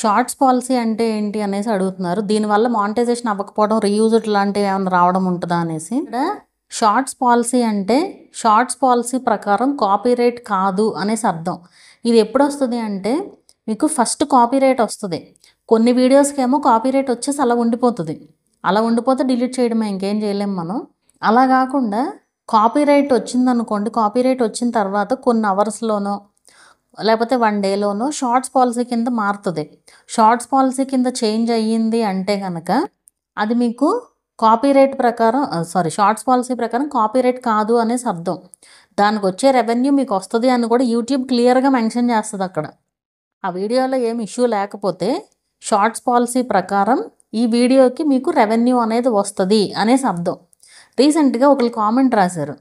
shorts policy అంటే ఏంటి అనేసి అడుగుతున్నారు దీనివల్ల మానిటైజేషన్ అవ్వకపోవడం రీయూజ్డ్ లాంటివి ఏమైనా రావడం ఉంటుందా అనేసి షార్ట్స్ పాలసీ అంటే షార్ట్స్ పాలసీ ప్రకారం కాపీరైట్ కాదు అనేసి అర్థం ఇది ఎప్పుడు వస్తుంది అంటే మీకు ఫస్ట్ కాపీరైట్ వస్తుంది కొన్ని వీడియోస్కి ఏమో కాపీరైట్ వచ్చేసి అలా ఉండిపోతుంది అలా ఉండిపోతే డిలీట్ చేయడమే ఇంకేం చేయలేము మనం అలా కాకుండా కాపీరైట్ వచ్చిందనుకోండి కాపీరైట్ వచ్చిన తర్వాత కొన్ని అవర్స్లోనో లేకపోతే వన్ డేలోనూ షార్ట్స్ పాలసీ కింద మారుతుంది షార్ట్స్ పాలసీ కింద చేంజ్ అయ్యింది అంటే కనుక అది మీకు కాపీ రేట్ ప్రకారం సారీ షార్ట్స్ పాలసీ ప్రకారం కాపీ రేట్ కాదు అనేసి అర్థం దానికి వచ్చే రెవెన్యూ మీకు వస్తుంది అని కూడా యూట్యూబ్ క్లియర్గా మెన్షన్ చేస్తుంది అక్కడ ఆ వీడియోలో ఏమి ఇష్యూ లేకపోతే షార్ట్స్ పాలసీ ప్రకారం ఈ వీడియోకి మీకు రెవెన్యూ అనేది వస్తుంది అనేసి అర్థం రీసెంట్గా ఒకరు కామెంట్ రాశారు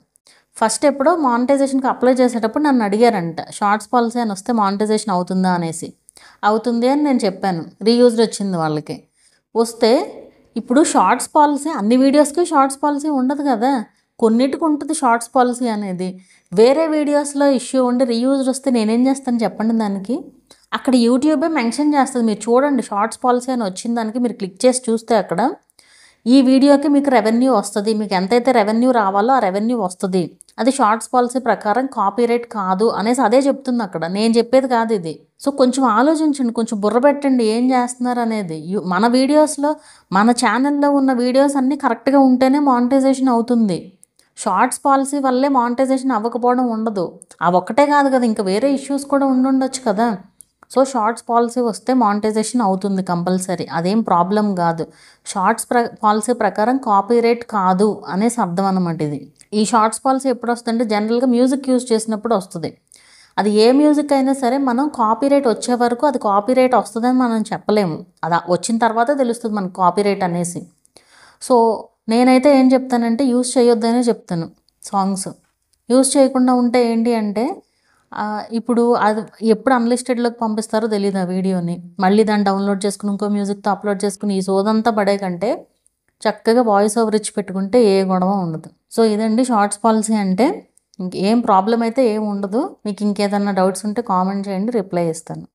ఫస్ట్ ఎప్పుడో మానిటైజేషన్కి అప్లై చేసేటప్పుడు నన్ను అడిగారంట షార్ట్స్ పాలసీ అని వస్తే మానిటైజేషన్ అవుతుందా అనేసి అవుతుంది అని నేను చెప్పాను రీయూజ్డ్ వచ్చింది వాళ్ళకి వస్తే ఇప్పుడు షార్ట్స్ పాలసీ అన్ని వీడియోస్కి షార్ట్స్ పాలసీ ఉండదు కదా కొన్నిటికి ఉంటుంది షార్ట్స్ పాలసీ అనేది వేరే వీడియోస్లో ఇష్యూ ఉండి రీయూజ్డ్ వస్తే నేనేం చేస్తాను చెప్పండి దానికి అక్కడ యూట్యూబే మెన్షన్ చేస్తుంది మీరు చూడండి షార్ట్స్ పాలసీ అని వచ్చిన దానికి మీరు క్లిక్ చేసి చూస్తే అక్కడ ఈ వీడియోకి మీకు రెవెన్యూ వస్తుంది మీకు ఎంతైతే రెవెన్యూ రావాలో ఆ రెవెన్యూ వస్తుంది అది షార్ట్స్ పాలసీ ప్రకారం కాపీరైట్ కాదు అనేసి అదే చెప్తుంది అక్కడ నేను చెప్పేది కాదు ఇది సో కొంచెం ఆలోచించండి కొంచెం బుర్ర పెట్టండి ఏం చేస్తున్నారు అనేది మన వీడియోస్లో మన ఛానల్లో ఉన్న వీడియోస్ అన్నీ కరెక్ట్గా ఉంటేనే మానిటైజేషన్ అవుతుంది షార్ట్స్ పాలసీ వల్లే మానిటైజేషన్ అవ్వకపోవడం ఉండదు అవి ఒక్కటే కాదు కదా ఇంకా వేరే ఇష్యూస్ కూడా ఉండుండొచ్చు కదా సో షార్ట్స్ పాలసీ వస్తే మానిటైజేషన్ అవుతుంది కంపల్సరీ అదేం ప్రాబ్లం కాదు షార్ట్స్ ప్ర పాలసీ ప్రకారం రేట్ కాదు అనేసి అర్థం అనమాట ఇది ఈ షార్ట్స్ పాలసీ ఎప్పుడు వస్తుందంటే జనరల్గా మ్యూజిక్ యూజ్ చేసినప్పుడు వస్తుంది అది ఏ మ్యూజిక్ అయినా సరే మనం రేట్ వచ్చే వరకు అది కాపీ రేట్ వస్తుందని మనం చెప్పలేము అది వచ్చిన తర్వాత తెలుస్తుంది మనకు కాపీ రేట్ అనేసి సో నేనైతే ఏం చెప్తానంటే యూజ్ చేయొద్దనే చెప్తాను సాంగ్స్ యూజ్ చేయకుండా ఉంటే ఏంటి అంటే ఇప్పుడు అది ఎప్పుడు అన్లిస్టెడ్లోకి పంపిస్తారో తెలియదు ఆ వీడియోని మళ్ళీ దాన్ని డౌన్లోడ్ చేసుకుని ఇంకో మ్యూజిక్తో అప్లోడ్ చేసుకుని ఈ సోదంతా పడే కంటే చక్కగా వాయిస్ ఓవర్ ఇచ్చి పెట్టుకుంటే ఏ గొడవ ఉండదు సో ఇదండి షార్ట్స్ పాలసీ అంటే ఇంకేం ప్రాబ్లం అయితే ఏం ఉండదు మీకు ఇంకేదన్నా డౌట్స్ ఉంటే కామెంట్ చేయండి రిప్లై ఇస్తాను